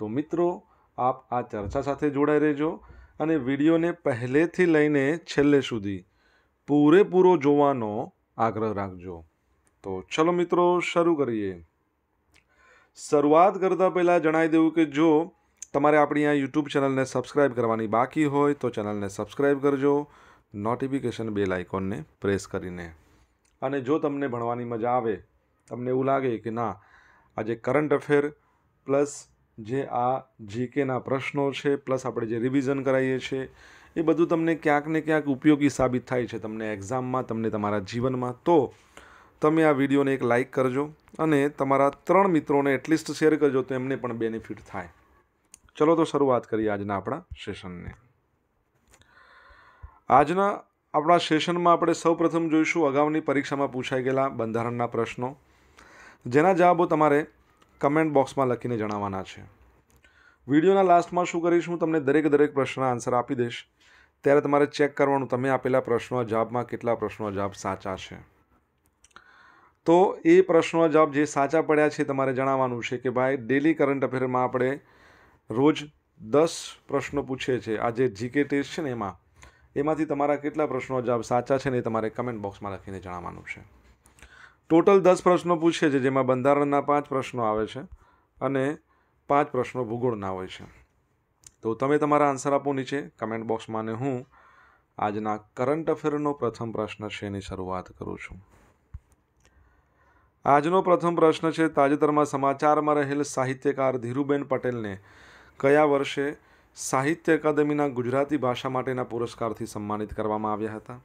તો મિત્રો આપ આ ચર્ચા સાથે જોડાઈ રહેજો અને વિડીયોને પહેલેથી લઈને છેલ્લે સુધી પૂરેપૂરો જોવાનો આગ્રહ રાખજો તો ચલો મિત્રો શરૂ કરીએ શરૂઆત કરતાં પહેલાં જણાવી દેવું કે જો તમારે આપણી આ યુટ્યુબ ચેનલને સબસ્ક્રાઈબ કરવાની બાકી હોય તો ચેનલને સબસ્ક્રાઈબ કરજો નોટિફિકેશન બેલ આઇકોનને પ્રેસ કરીને અને જો તમને ભણવાની મજા આવે તમને એવું લાગે કે ના આજે કરંટ અફેર પ્લસ જે આ જીકેના પ્રશ્નો છે પ્લસ આપણે જે રિવિઝન કરાવીએ છીએ એ બધું તમને ક્યાંક ને ક્યાંક ઉપયોગી સાબિત થાય છે તમને એક્ઝામમાં તમને તમારા જીવનમાં તો તમે આ વિડીયોને એક લાઇક કરજો અને તમારા ત્રણ મિત્રોને એટલીસ્ટ શેર કરજો તો એમને પણ બેનિફિટ થાય ચલો તો શરૂઆત કરીએ આજના આપણા સેશનને આજના આપણા સેશનમાં આપણે સૌપ્રથમ જોઈશું અગાઉની પરીક્ષામાં પૂછાઈ ગયેલા બંધારણના પ્રશ્નો જેના જવાબો તમારે કમેન્ટ બોક્સમાં લખીને જણાવવાના છે વિડીયોના લાસ્ટમાં શું કરીશ હું તમને દરેક દરેક પ્રશ્નના આન્સર આપી દઈશ ત્યારે તમારે ચેક કરવાનું તમે આપેલા પ્રશ્નો જવાબમાં કેટલા પ્રશ્નો જવાબ સાચા છે તો એ પ્રશ્નો જવાબ જે સાચા પડ્યા છે તમારે જણાવવાનું છે કે ભાઈ ડેલી કરંટ અફેરમાં આપણે રોજ દસ પ્રશ્નો પૂછે છે આ જે જીકે ટેસ્ટ છે ને એમાં એમાંથી તમારા કેટલા પ્રશ્નો જવાબ સાચા છે ને એ તમારે કમેન્ટ બોક્સમાં લખીને જણાવવાનું છે ટોટલ દસ પ્રશ્નો પૂછે છે જેમાં બંધારણના પાંચ પ્રશ્નો આવે છે અને પાંચ પ્રશ્નો ભૂગોળના હોય છે તો તમે તમારા આન્સર આપો નીચે કમેન્ટ બોક્સમાં ને હું આજના કરંટ અફેરનો પ્રથમ પ્રશ્ન છે એની શરૂઆત કરું છું આજનો પ્રથમ પ્રશ્ન છે તાજેતરમાં સમાચારમાં રહેલ સાહિત્યકાર ધીરુબેન પટેલને કયા વર્ષે સાહિત્ય અકાદમીના ગુજરાતી ભાષા માટેના પુરસ્કારથી સન્માનિત કરવામાં આવ્યા હતા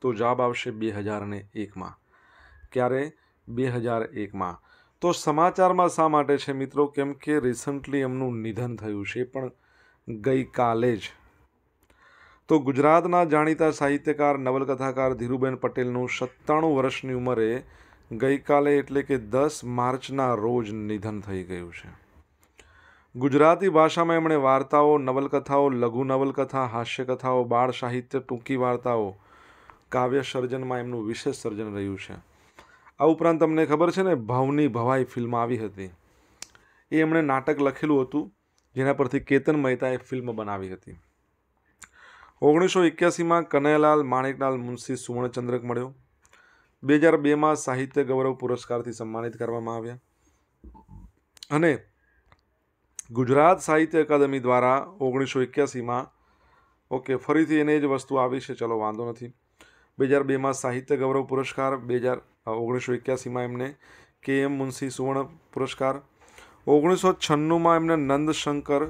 તો જવાબ આવશે બે હજાર એકમાં ક્યારે બે હજાર એકમાં તો સમાચારમાં શા માટે છે મિત્રો કેમ કે રિસન્ટલી એમનું નિધન થયું છે પણ ગઈકાલે જ તો ગુજરાતના જાણીતા સાહિત્યકાર નવલકથાકાર ધીરુબેન પટેલનું સત્તાણું વર્ષની ઉંમરે ગઈકાલે એટલે કે દસ માર્ચના રોજ નિધન થઈ ગયું છે ગુજરાતી ભાષામાં એમણે વાર્તાઓ નવલકથાઓ લઘુ નવલકથા હાસ્યકથાઓ બાળ સાહિત્ય ટૂંકી વાર્તાઓ કાવ્ય સર્જનમાં એમનું વિશેષ સર્જન રહ્યું છે આ ઉપરાંત તમને ખબર છે ને ભાવની ભવાઈ ફિલ્મ આવી હતી એ એમણે નાટક લખેલું હતું જેના પરથી કેતન મહેતાએ ફિલ્મ બનાવી હતી ઓગણીસો એક્યાસીમાં કનૈયાલાલ માણેકલાલ મુનશી સુવર્ણચંદ્રક મળ્યો બે હજાર બેમાં સાહિત્ય ગૌરવ પુરસ્કારથી સન્માનિત કરવામાં આવ્યા અને ગુજરાત સાહિત્ય અકાદમી દ્વારા ઓગણીસો એક્યાસીમાં ઓકે ફરીથી એને જ વસ્તુ આવી છે ચલો વાંધો નથી બે હજાર બેમાં સાહિત્ય ગૌરવ પુરસ્કાર બે હજાર ઓગણીસો એક્યાસીમાં એમને કે એમ મુનશી સુવર્ણ પુરસ્કાર ઓગણીસો છન્નુંમાં એમને નંદશંકર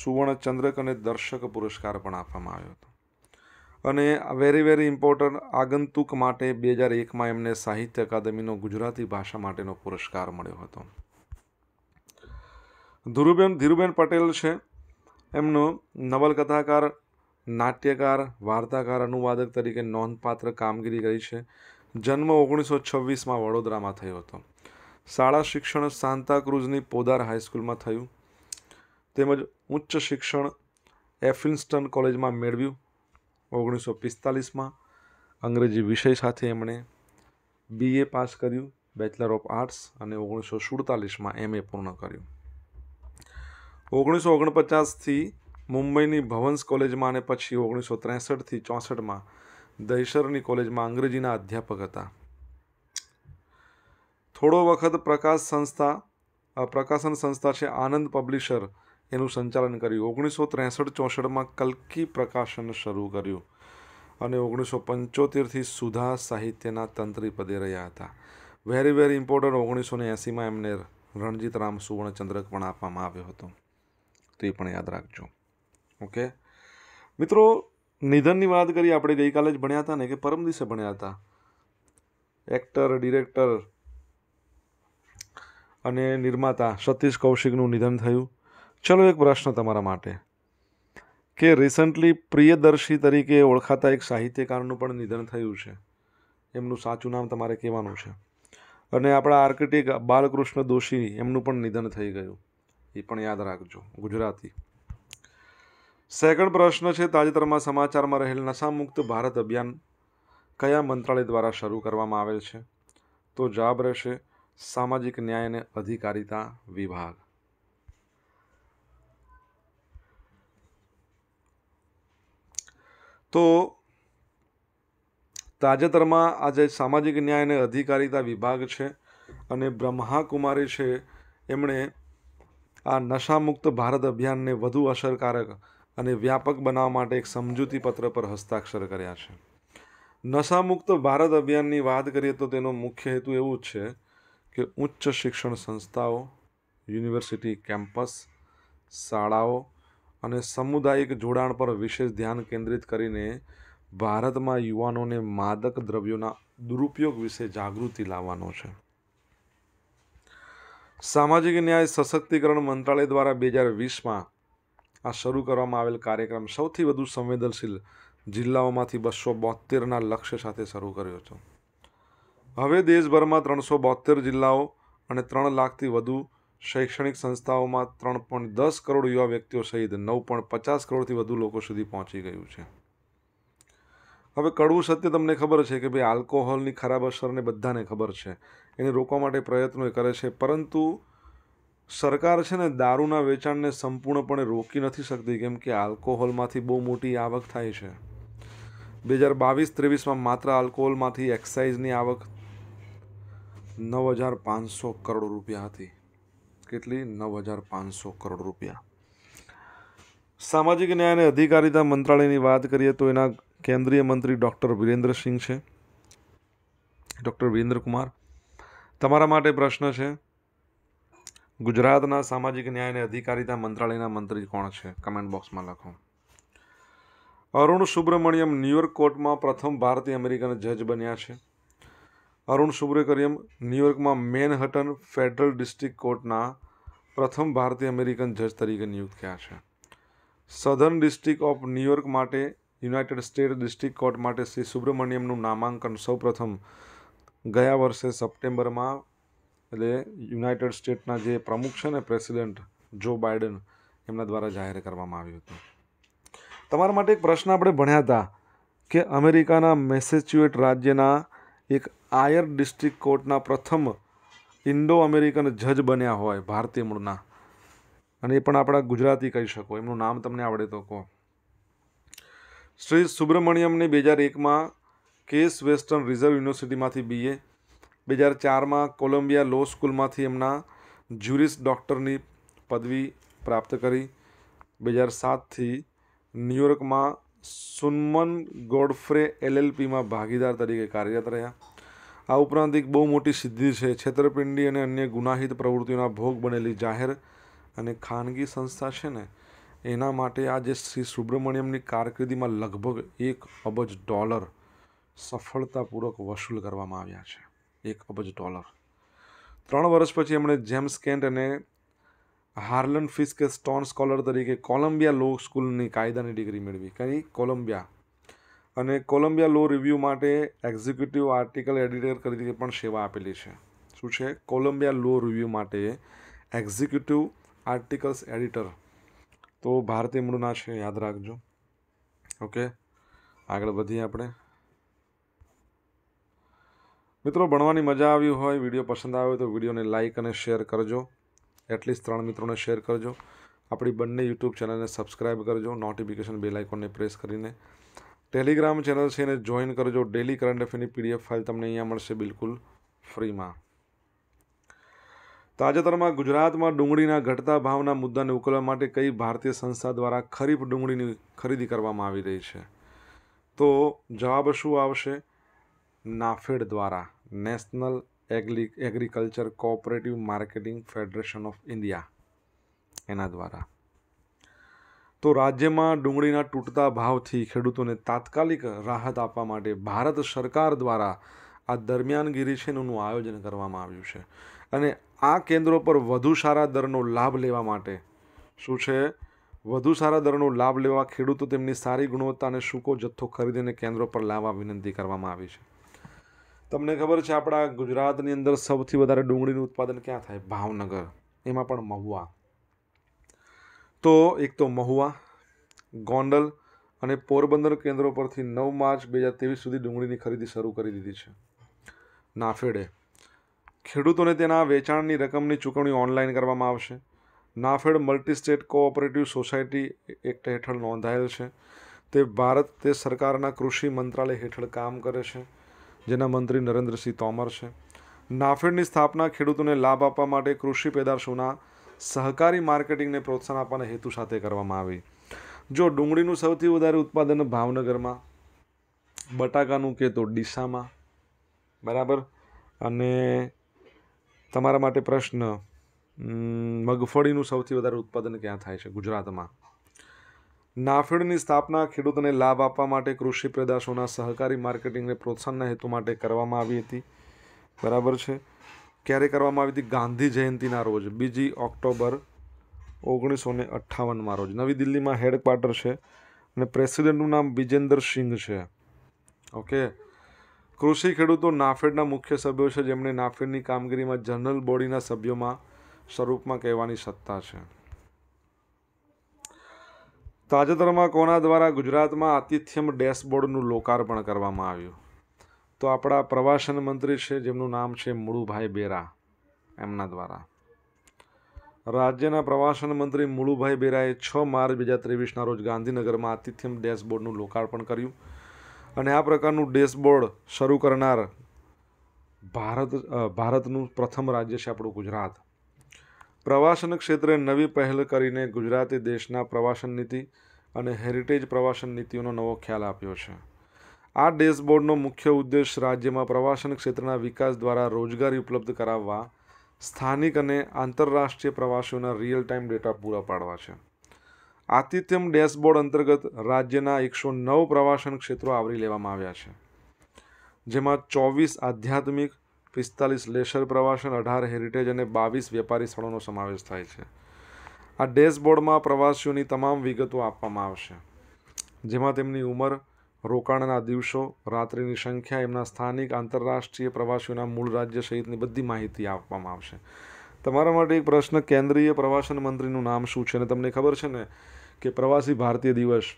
સુવર્ણચંદ્રક અને દર્શક પુરસ્કાર પણ આપવામાં આવ્યો હતો અને વેરી વેરી ઇમ્પોર્ટન્ટ આગંતુક માટે બે હજાર એકમાં એમને સાહિત્ય અકાદમીનો ગુજરાતી ભાષા માટેનો પુરસ્કાર મળ્યો હતો ધીરુબેન ધીરુબેન પટેલ છે એમનો નવલકથાકાર નાટ્યકાર વાર્તાકાર અનુવાદક તરીકે નોંધપાત્ર કામગીરી કરી છે જન્મ ઓગણીસો છવ્વીસમાં વડોદરામાં થયો હતો શાળા શિક્ષણ સાંતાક્રુઝની પોદાર હાઈસ્કૂલમાં થયું તેમજ ઉચ્ચ શિક્ષણ એફિન્સ્ટન કોલેજમાં મેળવ્યું ઓગણીસો પિસ્તાલીસમાં અંગ્રેજી વિષય સાથે એમણે બીએ પાસ કર્યું બેચલર ઓફ આર્ટ્સ અને ઓગણીસો સુડતાલીસમાં એમએ પૂર્ણ કર્યું ઓગણીસો ઓગણપચાસથી મુંબઈની ભવન્સ કોલેજમાં અને પછી ઓગણીસો ત્રેસઠથી ચોસઠમાં દહીસરની કોલેજમાં અંગ્રેજીના અધ્યાપક હતા થોડો વખત પ્રકાશ સંસ્થા પ્રકાશન સંસ્થા છે આનંદ પબ્લિશર એનું સંચાલન કર્યું ઓગણીસો ત્રેસઠ ચોસઠમાં કલ્કી પ્રકાશન શરૂ કર્યું અને ઓગણીસો પંચોતેરથી સુધા સાહિત્યના તંત્રી પદે રહ્યા હતા વેરી વેરી ઇમ્પોર્ટન્ટ ઓગણીસો ને એંસીમાં એમને રણજીત રામ સુવર્ણચંદ્રક પણ આપવામાં આવ્યો હતો તો એ પણ યાદ રાખજો ઓકે મિત્રો નિધનની વાત કરીએ આપણે ગઈકાલે જ ભણ્યા હતા ને કે પરમ દિવસે ભણ્યા હતા એક્ટર ડિરેક્ટર અને નિર્માતા સતીશ કૌશિકનું નિધન થયું ચલો એક પ્રશ્ન તમારા માટે કે રિસન્ટલી પ્રિયદર્શી તરીકે ઓળખાતા એક સાહિત્યકારનું પણ નિધન થયું છે એમનું સાચું નામ તમારે કહેવાનું છે અને આપણા આર્કિટેક્ટ બાલકૃષ્ણ દોશી એમનું પણ નિધન થઈ ગયું એ પણ યાદ રાખજો ગુજરાતી સેકન્ડ પ્રશ્ન છે તાજેતરમાં સમાચારમાં રહેલ નશામુક્ત ભારત અભિયાન કયા મંત્રાલય દ્વારા શરૂ કરવામાં આવેલ છે તો જવાબ રહેશે સામાજિક ન્યાય અને અધિકારિતા વિભાગ તો તાજેતરમાં આજે સામાજિક ન્યાય અને અધિકારિતા વિભાગ છે અને બ્રહ્માકુમારી છે એમણે આ નશામુક્ત ભારત અભિયાનને વધુ અસરકારક અને વ્યાપક બનાવવા માટે એક સમજૂતી પત્ર પર હસ્તાક્ષર કર્યા છે નશામુક્ત ભારત અભિયાનની વાત કરીએ તો તેનો મુખ્ય હેતુ એવું જ છે કે ઉચ્ચ શિક્ષણ સંસ્થાઓ યુનિવર્સિટી કેમ્પસ શાળાઓ અને સામુદાયિક જોડાણ પર વિશેષ ધ્યાન કેન્દ્રિત કરીને ભારતમાં યુવાનોને માદક દ્રવ્યોના દુરુપયોગ વિશે જાગૃતિ લાવવાનો છે સામાજિક ન્યાય સશક્તિકરણ મંત્રાલય દ્વારા બે હજાર વીસમાં આ શરૂ કરવામાં આવેલ કાર્યક્રમ સૌથી વધુ સંવેદનશીલ જિલ્લાઓમાંથી બસો બોતેરના લક્ષ્ય સાથે શરૂ કર્યો છે હવે દેશભરમાં ત્રણસો બોતેર જિલ્લાઓ અને ત્રણ લાખથી વધુ શૈક્ષણિક સંસ્થાઓમાં ત્રણ પોઈન્ટ દસ કરોડ યુવા વ્યક્તિઓ સહિત નવ પોઈન્ટ પચાસ કરોડથી વધુ લોકો સુધી પહોંચી ગયું છે હવે કડવું સત્ય તમને ખબર છે કે ભાઈ આલ્કોહોલની ખરાબ અસરને બધાને ખબર છે એને રોકવા માટે પ્રયત્નો એ કરે છે પરંતુ સરકાર છે ને દારૂના વેચાણને સંપૂર્ણપણે રોકી નથી શકતી કેમ કે આલ્કોહોલમાંથી બહુ મોટી આવક થાય છે બે હજાર બાવીસ ત્રેવીસમાં માત્ર આલ્કોહોલમાંથી એક્સાઇઝની આવક નવ હજાર પાંચસો કરોડ રૂપિયા હતી કેટલી નવ હજાર પાંચસો કરોડ રૂપિયા સામાજિક ન્યાય અને અધિકારિતા મંત્રાલયની વાત કરીએ તો એના કેન્દ્રીય મંત્રી ડૉક્ટર વિરેન્દ્રસિંહ છે ડૉક્ટર વિરેન્દ્ર કુમાર તમારા માટે પ્રશ્ન છે ગુજરાતના સામાજિક ન્યાય અને અધિકારીતા મંત્રાલયના મંત્રી કોણ છે કમેન્ટ બોક્સમાં લખો અરુણ સુબ્રમણ્યમ ન્યૂયોર્ક કોર્ટમાં પ્રથમ ભારતીય અમેરિકન જજ બન્યા છે અરુણ સુબ્રમણ્યમ ન્યૂયોર્કમાં મેનહટન ફેડરલ ડિસ્ટ્રિક્ટ કોર્ટના પ્રથમ ભારતીય અમેરિકન જજ તરીકે નિયુક્ત થયા છે સધર્ન ડિસ્ટ્રિક્ટ ઓફ ન્યુયોર્ક માટે યુનાઇટેડ સ્ટેટ ડિસ્ટ્રિક્ટ કોર્ટ માટે શ્રી સુબ્રમણ્યમનું નામાંકન સૌપ્રથમ ગયા વર્ષે સપ્ટેમ્બરમાં એટલે યુનાઇટેડ સ્ટેટના જે પ્રમુખ છે ને પ્રેસિડેન્ટ જો બાઇડન એમના દ્વારા જાહેર કરવામાં આવ્યું હતું તમારા માટે એક પ્રશ્ન આપણે ભણ્યા હતા કે અમેરિકાના મેસેચ્યુએટ રાજ્યના એક આયર ડિસ્ટ્રિક્ટ કોર્ટના પ્રથમ ઇન્ડો અમેરિકન જજ બન્યા હોય ભારતીય મૂળના અને એ પણ આપણા ગુજરાતી કહી શકો એમનું નામ તમને આવડે તો કહો શ્રી સુબ્રમણ્યમને બે હજાર એકમાં કેસ વેસ્ટર્ન રિઝર્વ યુનિવર્સિટીમાંથી બીએ બે હજાર ચારમાં કોલંબિયા લો સ્કૂલમાંથી એમના જ્યુરિસ ડૉક્ટરની પદવી પ્રાપ્ત કરી બે હજાર સાતથી ન્યુયોર્કમાં સુનમન ગોડફ્રે એલએલપીમાં ભાગીદાર તરીકે કાર્યરત રહ્યા આ ઉપરાંત એક બહુ મોટી સિદ્ધિ છે છેતરપિંડી અને અન્ય ગુનાહિત પ્રવૃત્તિઓના ભોગ બનેલી જાહેર અને ખાનગી સંસ્થા છે ને એના માટે આ જે શ્રી સુબ્રમણ્યમની કારકિર્દીમાં લગભગ એક અબજ ડોલર સફળતાપૂર્વક વસૂલ કરવામાં આવ્યા છે એક અબજ ડોલર ત્રણ વર્ષ પછી એમણે જેમ્સ કેન્ટ અને હાર્લન ફિસ્કે સ્ટોન સ્કોલર તરીકે કોલંબિયા લો સ્કૂલની કાયદાની ડિગ્રી મેળવી કઈ કોલંબિયા અને કોલંબિયા લો રિવ્યૂ માટે એક્ઝિક્યુટિવ આર્ટિકલ એડિટર તરીકે પણ સેવા આપેલી છે શું છે કોલંબિયા લો રિવ્યૂ માટે એક્ઝિક્યુટિવ આર્ટિકલ્સ એડિટર તો ભારતીય મૂળના છે યાદ રાખજો ઓકે આગળ વધીએ આપણે મિત્રો ભણવાની મજા આવી હોય વિડીયો પસંદ આવ્યો તો વિડીયોને લાઇક અને શેર કરજો એટલીસ્ટ ત્રણ મિત્રોને શેર કરજો આપણી બંને યુટ્યુબ ચેનલને સબસ્ક્રાઇબ કરજો નોટિફિકેશન બે આઇકોનને પ્રેસ કરીને ટેલિગ્રામ ચેનલ છે એને જોઈન કરજો ડેલી કરંટ અફેરની પીડીએફ ફાઇલ તમને અહીંયા મળશે બિલકુલ ફ્રીમાં તાજેતરમાં ગુજરાતમાં ડુંગળીના ઘટતા ભાવના મુદ્દાને ઉકેલવા માટે કઈ ભારતીય સંસ્થા દ્વારા ખરીફ ડુંગળીની ખરીદી કરવામાં આવી રહી છે તો જવાબ શું આવશે નાફેડ દ્વારા national agri agriculture cooperative marketing federation of India એના દ્વારા તો રાજ્યમાં ડુંગળીના તૂટતા ભાવથી ખેડૂતોને તાત્કાલિક રાહત આપવા માટે ભારત સરકાર દ્વારા આ દરમિયાનગીરી છે એનું આયોજન કરવામાં આવ્યું છે અને આ કેન્દ્રો પર વધુ સારા દરનો લાભ લેવા માટે શું છે વધુ સારા દરનો લાભ લેવા ખેડૂતો તેમની સારી ગુણવત્તા અને સૂકો જથ્થો ખરીદીને કેન્દ્રો પર લાવવા વિનંતી કરવામાં આવી છે તમને ખબર છે આપણા ગુજરાતની અંદર સૌથી વધારે ડુંગળીનું ઉત્પાદન ક્યાં થાય ભાવનગર એમાં પણ મહુવા તો એક તો મહુવા ગોંડલ અને પોરબંદર કેન્દ્રો પરથી નવ માર્ચ બે હજાર ત્રેવીસ સુધી ડુંગળીની ખરીદી શરૂ કરી દીધી છે નાફેડે ખેડૂતોને તેના વેચાણની રકમની ચૂકવણી ઓનલાઈન કરવામાં આવશે NAFED multistate cooperative society act હેઠળ નોંધાયેલ છે તે ભારત તે સરકારના કૃષિ મંત્રાલય હેઠળ કામ કરે છે જેના મંત્રી નરેન્દ્રસિંહ તોમર છે નાફેડની સ્થાપના ખેડૂતોને લાભ આપવા માટે કૃષિ પેદાશોના સહકારી માર્કેટિંગને પ્રોત્સાહન આપવાના હેતુ સાથે કરવામાં આવી જો ડુંગળીનું સૌથી વધારે ઉત્પાદન ભાવનગરમાં બટાકાનું કે તો ડીસામાં બરાબર અને તમારા માટે પ્રશ્ન મગફળીનું સૌથી વધારે ઉત્પાદન ક્યાં થાય છે ગુજરાતમાં નાફેડની સ્થાપના ખેડૂતોને લાભ આપવા માટે કૃષિ પેદાશોના સહકારી માર્કેટિંગને પ્રોત્સાહનના હેતુ માટે કરવામાં આવી હતી બરાબર છે ક્યારે કરવામાં આવી હતી ગાંધી જયંતિના રોજ બીજી ઓક્ટોબર ઓગણીસો ને અઠ્ઠાવનમાં રોજ નવી દિલ્હીમાં હેડક્વાર્ટર છે અને પ્રેસિડેન્ટનું નામ વિજેન્દર સિંઘ છે ઓકે કૃષિ ખેડૂતો નાફેડના મુખ્ય સભ્યો છે જેમણે નાફેડની કામગીરીમાં જનરલ બોડીના સભ્યોમાં સ્વરૂપમાં કહેવાની સત્તા છે તાજેતરમાં કોના દ્વારા ગુજરાતમાં આતિથ્યમ ડેશબોર્ડનું લોકાર્પણ કરવામાં આવ્યું તો આપણા પ્રવાસન મંત્રી છે જેમનું નામ છે મુળુભાઈ બેરા એમના દ્વારા રાજ્યના પ્રવાસન મંત્રી મુળુભાઈ બેરાએ છ માર્ચ બે હજાર ત્રેવીસના રોજ ગાંધીનગરમાં આતિથ્યમ ડેશબોર્ડનું લોકાર્પણ કર્યું અને આ પ્રકારનું ડેશબોર્ડ શરૂ કરનાર ભારત ભારતનું પ્રથમ રાજ્ય છે આપણું ગુજરાત પ્રવાસન ક્ષેત્રે નવી પહેલ કરીને ગુજરાતે દેશના પ્રવાસન નીતિ અને હેરિટેજ પ્રવાસન નીતિઓનો નવો ખ્યાલ આપ્યો છે આ ડેશબોર્ડનો મુખ્ય ઉદ્દેશ રાજ્યમાં પ્રવાસન ક્ષેત્રના વિકાસ દ્વારા રોજગારી ઉપલબ્ધ કરાવવા સ્થાનિક અને આંતરરાષ્ટ્રીય પ્રવાસીઓના રિયલ ટાઈમ ડેટા પૂરા પાડવા છે આતિથ્યમ ડેશબોર્ડ અંતર્ગત રાજ્યના એકસો નવ પ્રવાસન ક્ષેત્રો આવરી લેવામાં આવ્યા છે જેમાં ચોવીસ આધ્યાત્મિક પિસ્તાલીસ લેશર પ્રવાસન અઢાર હેરિટેજ અને બાવીસ વેપારી સ્થળોનો સમાવેશ થાય છે આ ડેશબોર્ડમાં પ્રવાસીઓની તમામ વિગતો આપવામાં આવશે જેમાં તેમની ઉંમર રોકાણના દિવસો રાત્રિની સંખ્યા એમના સ્થાનિક આંતરરાષ્ટ્રીય પ્રવાસીઓના મૂળ રાજ્ય સહિતની બધી માહિતી આપવામાં આવશે તમારા માટે એક પ્રશ્ન કેન્દ્રીય પ્રવાસન મંત્રીનું નામ શું છે અને તમને ખબર છે ને કે પ્રવાસી ભારતીય દિવસ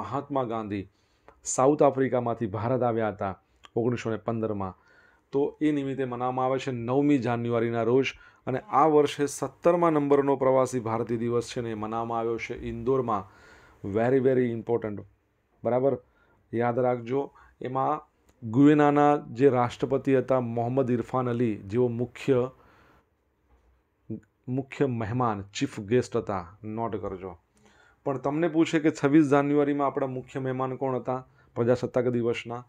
મહાત્મા ગાંધી સાઉથ આફ્રિકામાંથી ભારત આવ્યા હતા ઓગણીસો ને પંદરમાં તો એ નિમિત્તે મનાવવામાં આવે છે નવમી જાન્યુઆરીના રોજ અને આ વર્ષે સત્તરમા નંબરનો પ્રવાસી ભારતીય દિવસ છે ને એ મનાવવામાં આવ્યો છે ઇન્દોરમાં વેરી વેરી ઇમ્પોર્ટન્ટ બરાબર યાદ રાખજો એમાં ગુયેનાના જે રાષ્ટ્રપતિ હતા મોહમ્મદ ઇરફાન અલી જેઓ મુખ્ય મુખ્ય મહેમાન ચીફ ગેસ્ટ હતા નોટ કરજો પણ તમને પૂછે કે છવ્વીસ જાન્યુઆરીમાં આપણા મુખ્ય મહેમાન કોણ હતા પ્રજાસત્તાક દિવસના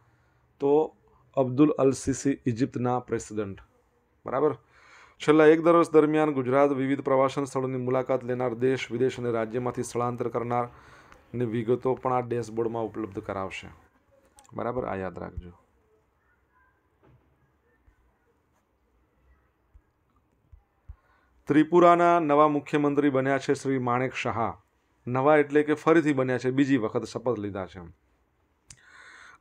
તો અબ્દુલ અલ સીસી ઇજિપ્તના પ્રેસિડેન્ટ બરાબર છેલ્લા એક વર્ષ દરમિયાન ગુજરાત વિવિધ પ્રવાસન સ્થળોની મુલાકાત લેનાર દેશ વિદેશ અને રાજ્યમાંથી સ્થળાંતર કરનાર કરનારની વિગતો પણ આ ડેશબોર્ડમાં ઉપલબ્ધ કરાવશે બરાબર આ યાદ રાખજો ત્રિપુરાના નવા મુખ્યમંત્રી બન્યા છે શ્રી માણેક શાહ નવા એટલે કે ફરીથી બન્યા છે બીજી વખત શપથ લીધા છે એમ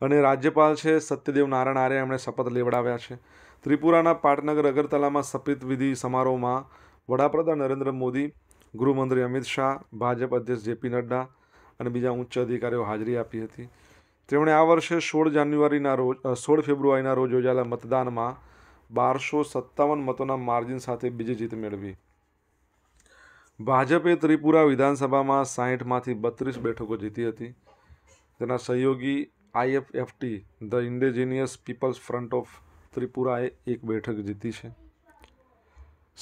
અને રાજ્યપાલ છે સત્યદેવ નારાયણ આર્ય એમણે શપથ લેવડાવ્યા છે ત્રિપુરાના પાટનગર અગરતલામાં શપથ વિધિ સમારોહમાં વડાપ્રધાન નરેન્દ્ર મોદી ગૃહમંત્રી અમિત શાહ ભાજપ અધ્યક્ષ જેપી નડ્ડા અને બીજા ઉચ્ચ અધિકારીઓ હાજરી આપી હતી તેમણે આ વર્ષે સોળ જાન્યુઆરીના રોજ સોળ ફેબ્રુઆરીના રોજ યોજાયેલા મતદાનમાં બારસો સત્તાવન મતોના માર્જિન સાથે બીજી જીત મેળવી ભાજપે ત્રિપુરા વિધાનસભામાં સાહીઠમાંથી બત્રીસ બેઠકો જીતી હતી તેના સહયોગી IFFT the indigenous peoples front of ત્રિપુરાએ એક બેઠક જીતી છે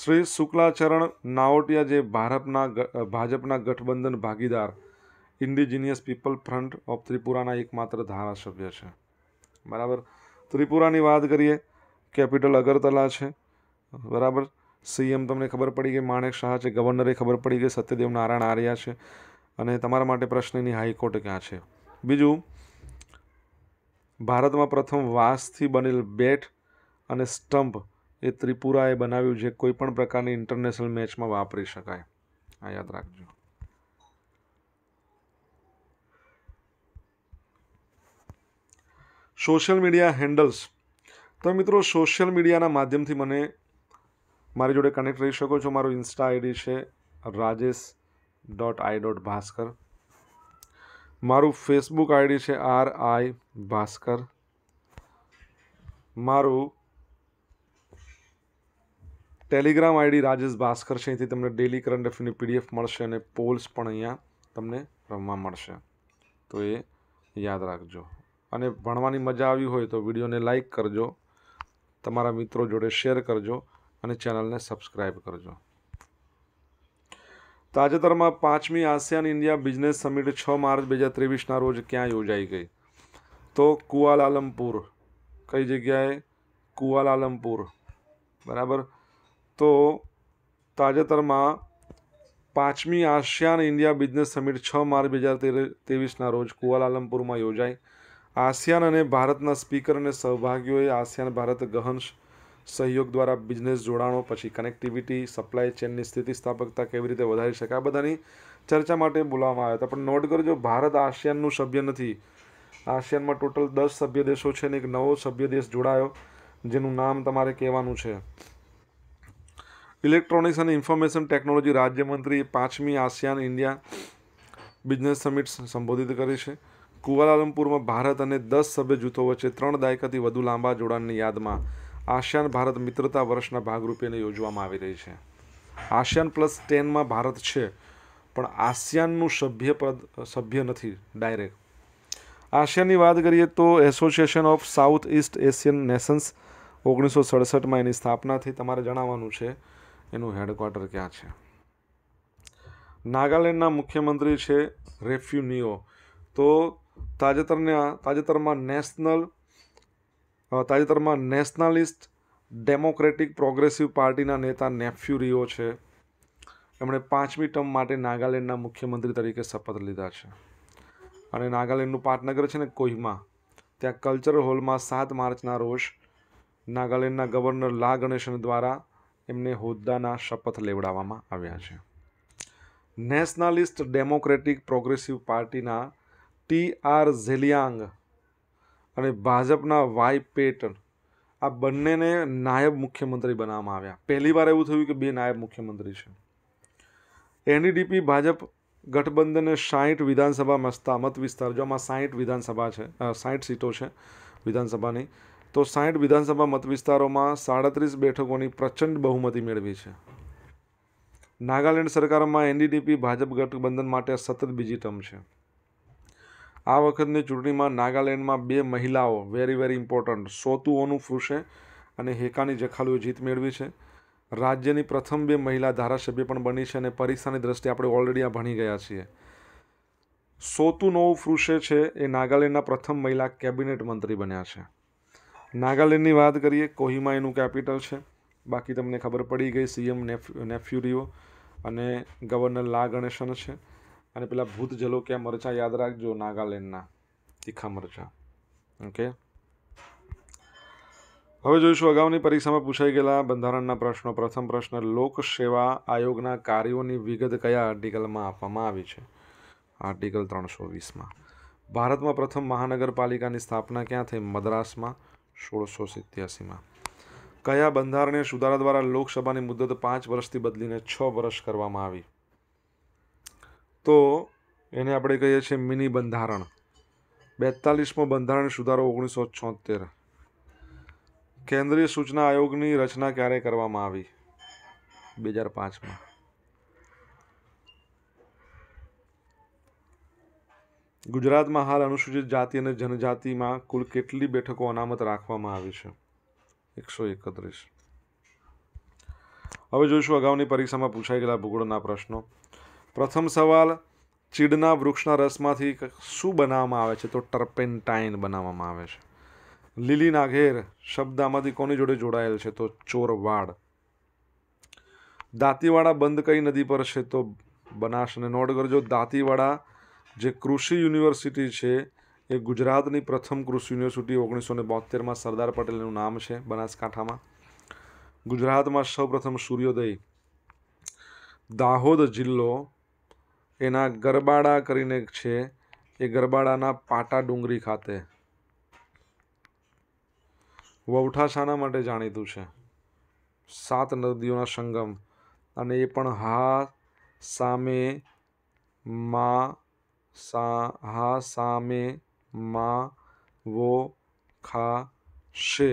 શ્રી શુક્લાચરણ નાઓટિયા જે ભારતના ભાજપના ગઠબંધન ભાગીદાર ઇન્ડિજિનિયસ પીપલ ફ્રન્ટ ઓફ ત્રિપુરાના એકમાત્ર ધારાસભ્ય છે બરાબર ત્રિપુરાની વાત કરીએ કેપિટલ અગરતલા છે બરાબર સીએમ તમને ખબર પડી કે માણેક શાહ છે ગવર્નરે ખબર પડી કે સત્યદેવ નારાયણ આર્યા છે અને તમારા માટે પ્રશ્નની હાઈકોર્ટ ક્યાં છે બીજું ભારતમાં પ્રથમ વાંસથી બનેલ બેટ અને સ્ટમ્પ એ ત્રિપુરાએ બનાવ્યું જે કોઈપણ પ્રકારની ઇન્ટરનેશનલ મેચમાં વાપરી શકાય આ યાદ રાખજો સોશિયલ મીડિયા હેન્ડલ્સ તો મિત્રો સોશિયલ મીડિયાના માધ્યમથી મને મારી જોડે કનેક્ટ રહી શકો છો મારું ઇન્સ્ટા આઈડી છે Rajesh dot I dot Bhaskar મારું ફેસબુક આઈડી છે આર આઈ ભાસ્કર મારું ટેલિગ્રામ આઈડી રાજેશ ભાસ્કર છે અહીંથી તમને ડેલી કરંટ અફેરની પીડીએફ મળશે અને પોલ્સ પણ અહીંયા તમને રમવા મળશે તો એ યાદ રાખજો અને ભણવાની મજા આવી હોય તો વિડીયોને લાઇક કરજો તમારા મિત્રો જોડે શેર કરજો અને ચેનલને સબસ્ક્રાઈબ કરજો તાજેતરમાં પાંચમી આસિયાન ઇન્ડિયા બિઝનેસ સમિટ છ માર્ચ બે હજાર ત્રેવીસના રોજ ક્યાં યોજાઈ ગઈ તો કુઆલાલમપુર કઈ જગ્યાએ કુઆલાલમપુર બરાબર તો તાજેતરમાં પાંચમી આસિયાન ઇન્ડિયા બિઝનેસ સમિટ છ માર્ચ બે હજાર ત્રેવીસના રોજ કુઆલાલમપુરમાં યોજાઈ આસિયાન અને ભારતના સ્પીકર અને સહભાગીઓએ આસિયાન ભારત ગહન સહયોગ દ્વારા બિઝનેસ જોડાણો પછી કનેક્ટિવિટી સપ્લાય ચેનની સ્થિતિસ્થાપકતા કેવી રીતે વધારી શકાય આ બધાની ચર્ચા માટે બોલાવવામાં આવ્યા હતા પણ નોટ કરજો ભારત આસિયાનનું સભ્ય નથી આસિયાનમાં ટોટલ દસ સભ્ય દેશો છે અને એક નવો સભ્ય દેશ જોડાયો જેનું નામ તમારે કહેવાનું છે ઇલેક્ટ્રોનિક્સ અને ઇન્ફોર્મેશન ટેકનોલોજી રાજ્યમંત્રી પાંચમી આસિયાન ઇન્ડિયા બિઝનેસ સમિટ સંબોધિત કરી છે કુવાલાલમપુરમાં ભારત અને દસ સભ્ય જૂથો વચ્ચે ત્રણ દાયકાથી વધુ લાંબા જોડાણની યાદમાં આસિયાન ભારત મિત્રતા વર્ષના ભાગરૂપે યોજવામાં આવી રહી છે આસિયાન પ્લસ ટેનમાં ભારત છે પણ આસિયાનનું સભ્ય સભ્ય નથી ડાયરેક્ટ આસિયાનની વાત કરીએ તો association of south east Asian nations ઓગણીસો સડસઠમાં એની સ્થાપનાથી તમારે જણાવવાનું છે એનું હેડક્વાર્ટર ક્યાં છે નાગાલેન્ડના મુખ્યમંત્રી છે રેફ્યુનિયો તો તાજેતરના તાજેતરમાં નેશનલ તાજેતરમાં નેશનાલિસ્ટ ડેમોક્રેટિક પ્રોગ્રેસિવ પાર્ટીના નેતા નેફ્યુરીઓ છે એમણે પાંચમી ટર્મ માટે નાગાલેન્ડના મુખ્યમંત્રી તરીકે શપથ લીધા છે અને નાગાલેન્ડનું પાટનગર છે ને કોહિમા ત્યાં કલ્ચર હોલમાં સાત માર્ચના રોજ નાગાલેન્ડના ગવર્નર લા ગણેશન દ્વારા એમને હોદ્દાના શપથ લેવડાવવામાં આવ્યા છે નેશનાલિસ્ટ ડેમોક્રેટિક પ્રોગ્રેસિવ પાર્ટીના ટી આર ઝેલિયાંગ અને ભાજપના વાય પેટન આ બંનેને નાયબ મુખ્યમંત્રી બનાવવામાં આવ્યા પહેલી વાર એવું થયું કે બે નાયબ મુખ્યમંત્રી છે એનડીડીપી ભાજપ ગઠબંધને સાહીઠ વિધાનસભામાં મત વિસ્તાર જો આમાં સાહીઠ વિધાનસભા છે સાહીઠ સીટો છે વિધાનસભાની તો સાહીઠ વિધાનસભા મત વિસ્તારોમાં સાડત્રીસ બેઠકોની પ્રચંડ બહુમતી મેળવી છે નાગાલેન્ડ સરકારમાં એનડીડીપી ભાજપ ગઠબંધન માટે સતત બીજી ટર્મ છે આ વખતની ચૂંટણીમાં નાગાલેન્ડમાં બે મહિલાઓ વેરી વેરી ઇમ્પોર્ટન્ટ સોતુઓનું ઓનું ફ્રુશે અને હેકાની જખાલુએ જીત મેળવી છે રાજ્યની પ્રથમ બે મહિલા ધારાસભ્ય પણ બની છે અને પરીક્ષાની દ્રષ્ટિએ આપણે ઓલરેડી આ ભણી ગયા છીએ સોતુ નોવ ફ્રુશે છે એ નાગાલેન્ડના પ્રથમ મહિલા કેબિનેટ મંત્રી બન્યા છે નાગાલેન્ડની વાત કરીએ કોહિમા એનું કેપિટલ છે બાકી તમને ખબર પડી ગઈ સીએમ નેફ્યુરિયો અને ગવર્નર લા ગણેશન છે અને પેલા ભૂત જલો જલોક્યા મરચાં યાદ રાખજો નાગાલેન્ડના તીખા મરચાં ઓકે હવે જોઈશું અગાઉની પરીક્ષામાં પૂછાઈ ગયેલા બંધારણના પ્રશ્નો પ્રથમ પ્રશ્ન લોક સેવા આયોગના કાર્યોની વિગત કયા આર્ટિકલમાં આપવામાં આવી છે આર્ટિકલ ત્રણસો વીસમાં ભારતમાં પ્રથમ મહાનગરપાલિકાની સ્થાપના ક્યાં થઈ મદ્રાસમાં સોળસો સિત્યાસીમાં કયા બંધારણીય સુધારા દ્વારા લોકસભાની મુદત પાંચ વર્ષથી બદલીને છ વર્ષ કરવામાં આવી તો એને આપણે કહીએ છીએ મિની બંધારણ બેતાલીસમો બંધારણ સુધારો ઓગણીસો છોતેર કેન્દ્રીય સૂચના આયોગની રચના ક્યારે કરવામાં આવી બે હજાર પાંચમાં ગુજરાતમાં હાલ અનુસૂચિત જાતિ અને જનજાતિમાં કુલ કેટલી બેઠકો અનામત રાખવામાં આવી છે એકસો એકત્રીસ હવે જોઈશું અગાઉની પરીક્ષામાં પૂછાઈ ગયેલા ભૂગોળના પ્રશ્નો પ્રથમ સવાલ ચીડના વૃક્ષના રસમાંથી શું બનાવવામાં આવે છે તો ટર્પેન્ટાઇન બનાવવામાં આવે છે લીલીના ઘેર શબ્દ આમાંથી કોની જોડે જોડાયેલ છે તો ચોરવાડ દાંતીવાડા બંધ કઈ નદી પર છે તો બનાસ અને નોટ કરજો દાંતીવાડા જે કૃષિ યુનિવર્સિટી છે એ ગુજરાતની પ્રથમ કૃષિ યુનિવર્સિટી ઓગણીસો ને બોતેરમાં સરદાર પટેલનું નામ છે બનાસકાંઠામાં ગુજરાતમાં સૌપ્રથમ સૂર્યોદય દાહોદ જિલ્લો એના ગરબાડા કરીને છે એ ગરબાડાના પાટા ડુંગરી ખાતે વૌઠા શાના માટે જાણીતું છે સાત નદીઓના સંગમ અને એ પણ હા સામે મા સા હા સામે મા વો ખા શે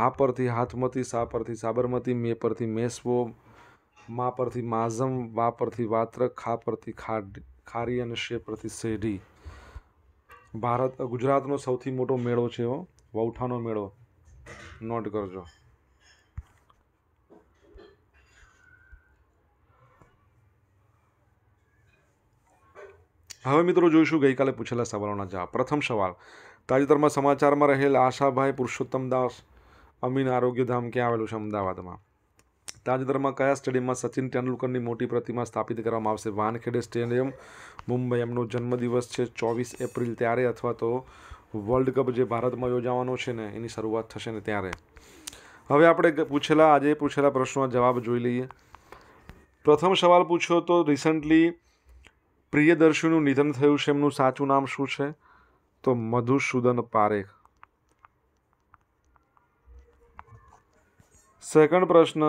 હા પરથી હાથમતી સા પરથી સાબરમતી મે પરથી મેસવો મા પરથી માઝમ વા પરથી વાત્ર ખા પરથી ખાડી ખારી અને શે પરથી શેઢી ભારત ગુજરાતનો સૌથી મોટો મેળો છે એવો વૌઠાનો મેળો નોટ કરજો હવે મિત્રો જોઈશું ગઈકાલે પૂછેલા સવાલોના જવાબ પ્રથમ સવાલ તાજેતરમાં સમાચારમાં રહેલ આશાભાઈ પુરુષોત્તમ દાસ અમીન આરોગ્યધામ ક્યાં આવેલું છે અમદાવાદમાં તાજેતરમાં કયા સ્ટેડિયમમાં સચિન તેંડુલકરની મોટી પ્રતિમા સ્થાપિત કરવામાં આવશે વાનખેડે સ્ટેડિયમ મુંબઈ એમનો જન્મદિવસ છે ચોવીસ એપ્રિલ ત્યારે અથવા તો વર્લ્ડ કપ જે ભારતમાં યોજાવાનો છે ને એની શરૂઆત થશે ને ત્યારે હવે આપણે પૂછેલા આજે પૂછેલા પ્રશ્નોના જવાબ જોઈ લઈએ પ્રથમ સવાલ પૂછ્યો તો રિસન્ટલી પ્રિયદર્શીનું નિધન થયું છે એમનું સાચું નામ શું છે તો મધુસૂદન પારેખ સેકન્ડ પ્રશ્ન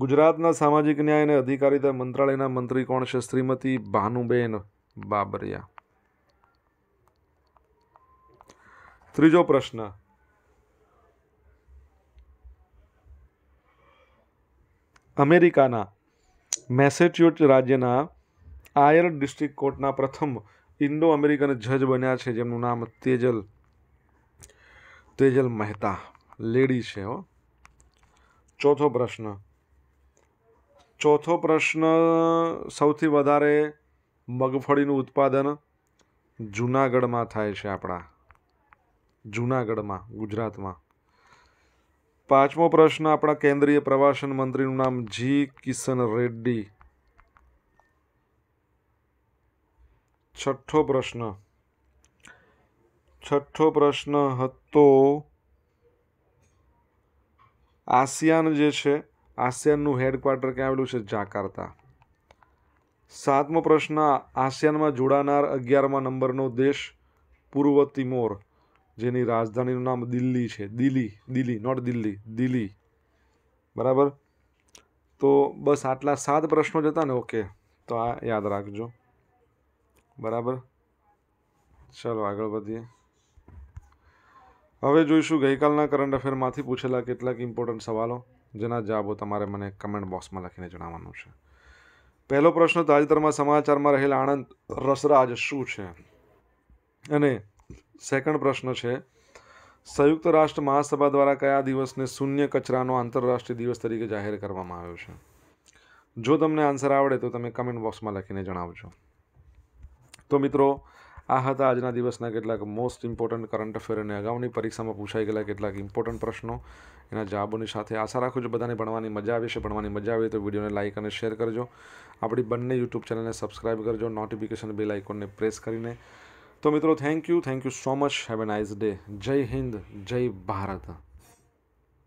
ગુજરાતના સામાજિક ન્યાય અને અધિકારીતા મંત્રાલયના મંત્રી કોણ છે શ્રીમતી ભાનુબેન બાબરિયા ત્રીજો પ્રશ્ન અમેરિકાના મેસેચ્યુટ રાજ્યના આયર ડિસ્ટ્રિક્ટ કોર્ટના પ્રથમ ઇન્ડો અમેરિકન જજ બન્યા છે જેમનું નામ તેજલ તેજલ મહેતા લેડી છે હો ચોથો પ્રશ્ન ચોથો પ્રશ્ન સૌથી વધારે મગફળીનું ઉત્પાદન જૂનાગઢમાં થાય છે આપણા જૂનાગઢમાં ગુજરાતમાં પાંચમો પ્રશ્ન આપણા કેન્દ્રીય પ્રવાસન મંત્રીનું નામ જી કિશન રેડ્ડી છઠ્ઠો પ્રશ્ન છઠ્ઠો પ્રશ્ન હતો આસિયાન જે છે આસિયાનનું હેડક્વાર્ટર ક્યાં આવેલું છે જાકાર્તા સાતમો પ્રશ્ન આસિયાનમાં જોડાનાર અગિયારમાં નંબરનો દેશ પૂર્વ તિમોર જેની રાજધાનીનું નામ દિલ્હી છે દિલ્હી દિલ્હી નોટ દિલ્હી દિલ્હી બરાબર તો બસ આટલા સાત પ્રશ્નો જતા ને ઓકે તો આ યાદ રાખજો બરાબર ચલો આગળ વધીએ હવે જોઈશું ગઈકાલના કરંટ અફેરમાંથી પૂછેલા કેટલાક ઇમ્પોર્ટન્ટ સવાલો જેના જવાબો તમારે મને કમેન્ટ બોક્સમાં લખીને જણાવવાનું છે પહેલો પ્રશ્ન તાજેતરમાં સમાચારમાં રહેલ આણંદ રસરાજ શું છે અને સેકન્ડ પ્રશ્ન છે સંયુક્ત રાષ્ટ્ર મહાસભા દ્વારા કયા દિવસને શૂન્ય કચરાનો આંતરરાષ્ટ્રીય દિવસ તરીકે જાહેર કરવામાં આવ્યો છે જો તમને આન્સર આવડે તો તમે કમેન્ટ બોક્સમાં લખીને જણાવજો તો મિત્રો આ હતા આજના દિવસના કેટલાક મોસ્ટ ઇમ્પોર્ટન્ટ કરંટ અફેર અને અગાઉની પરીક્ષામાં પૂછાઈ ગયેલા કેટલાક ઇમ્પોર્ટન્ટ પ્રશ્નો એના જવાબોની સાથે આશા રાખું છું બધાને ભણવાની મજા આવે છે ભણવાની મજા આવે તો વિડીયોને લાઇક અને શેર કરજો આપણી બંને યુટ્યુબ ચેનલને સબસ્ક્રાઇબ કરજો નોટિફિકેશન બેલ આઇકોનને પ્રેસ કરીને તો મિત્રો thank you thank you so much have a nice day Jai Hind જય ભારત